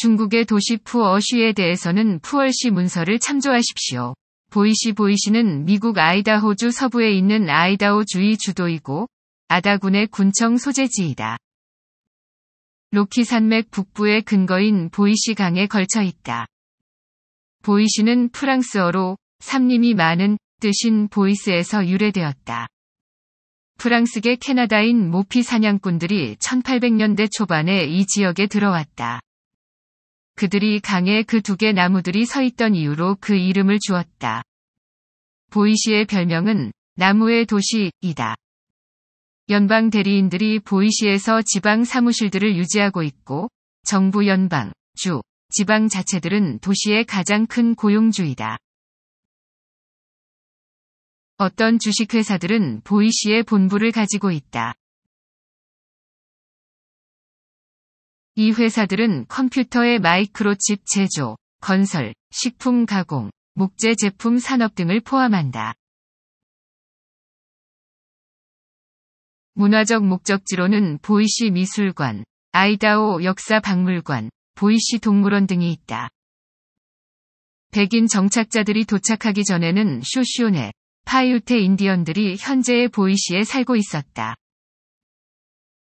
중국의 도시 푸어시에 대해서는 푸얼시 문서를 참조하십시오. 보이시 보이시는 미국 아이다호주 서부에 있는 아이다호주의 주도이고 아다군의 군청 소재지이다. 로키 산맥 북부의 근거인 보이시 강에 걸쳐 있다. 보이시는 프랑스어로 삼림이 많은 뜻인 보이스에서 유래되었다. 프랑스계 캐나다인 모피 사냥꾼들이 1800년대 초반에 이 지역에 들어왔다. 그들이 강에 그 두 개 나무들이 서 있던 이유로 그 이름을 주었다. 보이시의 별명은 나무의 도시이다. 연방 대리인들이 보이시에서 지방 사무실들을 유지하고 있고 정부 연방, 주, 지방 자체들은 도시의 가장 큰 고용주이다. 어떤 주식회사들은 보이시의 본부를 가지고 있다. 이 회사들은 컴퓨터의 마이크로칩 제조, 건설, 식품 가공, 목재 제품 산업 등을 포함한다. 문화적 목적지로는 보이시 미술관, 아이다오 역사 박물관, 보이시 동물원 등이 있다. 백인 정착자들이 도착하기 전에는 쇼시온의 파이우테 인디언들이 현재의 보이시에 살고 있었다.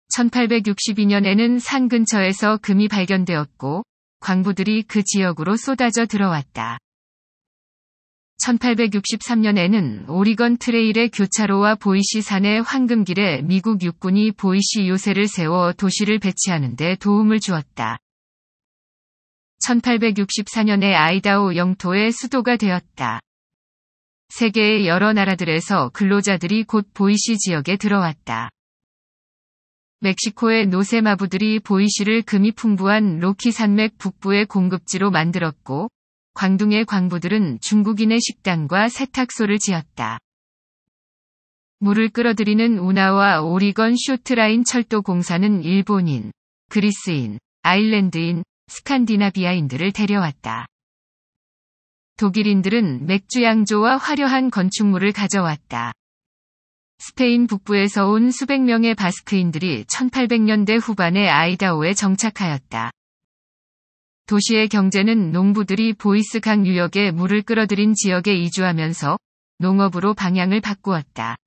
1862년에는 산 근처에서 금이 발견되었고 광부들이 그 지역으로 쏟아져 들어왔다. 1863년에는 오리건 트레일의 교차로와 보이시 산의 황금길에 미국 육군이 보이시 요새를 세워 도시를 배치하는 데 도움을 주었다. 1864년에 아이다오 영토의 수도가 되었다. 세계의 여러 나라들에서 근로자들이 곧 보이시 지역에 들어왔다. 멕시코의 노세마부들이 보이시를 금이 풍부한 로키 산맥 북부의 공급지로 만들었고 광둥의 광부들은 중국인의 식당과 세탁소를 지었다. 물을 끌어들이는 우나와 오리건 쇼트라인 철도 공사는 일본인, 그리스인, 아일랜드인, 스칸디나비아인들을 데려왔다. 독일인들은 맥주 양조와 화려한 건축물을 가져왔다. 스페인 북부에서 온 수백 명의 바스크인들이 1800년대 후반에 아이다오에 정착하였다. 도시의 경제는 농부들이 보이스강 유역에 물을 끌어들인 지역에 이주하면서 농업으로 방향을 바꾸었다.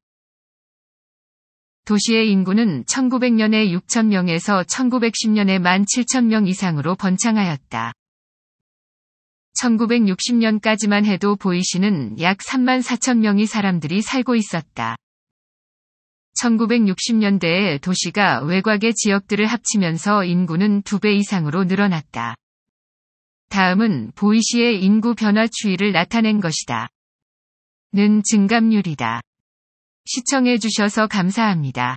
도시의 인구는 1900년에 6,000명에서 1910년에 17,000명 이상으로 번창하였다. 1960년까지만 해도 보이시는 약 3만 4천 명의 사람들이 살고 있었다. 1960년대에 도시가 외곽의 지역들을 합치면서 인구는 2배 이상으로 늘어났다. 다음은 보이시의 인구 변화 추이를 나타낸 것이다. 는 증감률이다. 시청해주셔서 감사합니다.